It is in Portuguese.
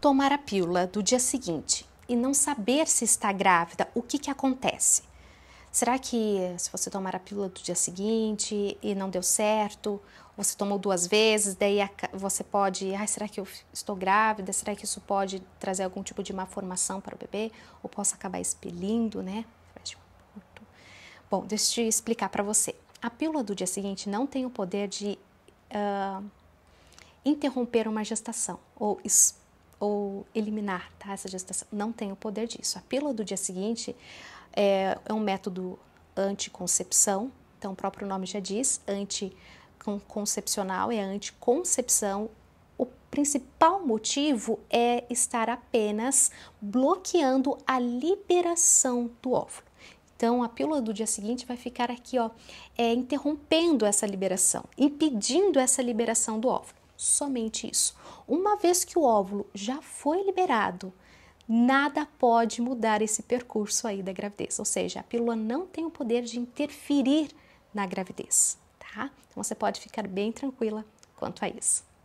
tomar a pílula do dia seguinte e não saber se está grávida, o que, que acontece? Será que se você tomar a pílula do dia seguinte e não deu certo, você tomou duas vezes, daí você pode, ah, será que eu estou grávida? Será que isso pode trazer algum tipo de malformação para o bebê? Ou posso acabar expelindo, né? Bom, deixa eu te explicar para você. A pílula do dia seguinte não tem o poder de uh, interromper uma gestação ou expelir ou eliminar tá, essa gestação. Não tem o poder disso. A pílula do dia seguinte é, é um método anticoncepção, então o próprio nome já diz, anticoncepcional é anticoncepção. O principal motivo é estar apenas bloqueando a liberação do óvulo. Então, a pílula do dia seguinte vai ficar aqui, ó, é, interrompendo essa liberação, impedindo essa liberação do óvulo somente isso. Uma vez que o óvulo já foi liberado, nada pode mudar esse percurso aí da gravidez, ou seja, a pílula não tem o poder de interferir na gravidez, tá? Então você pode ficar bem tranquila quanto a isso.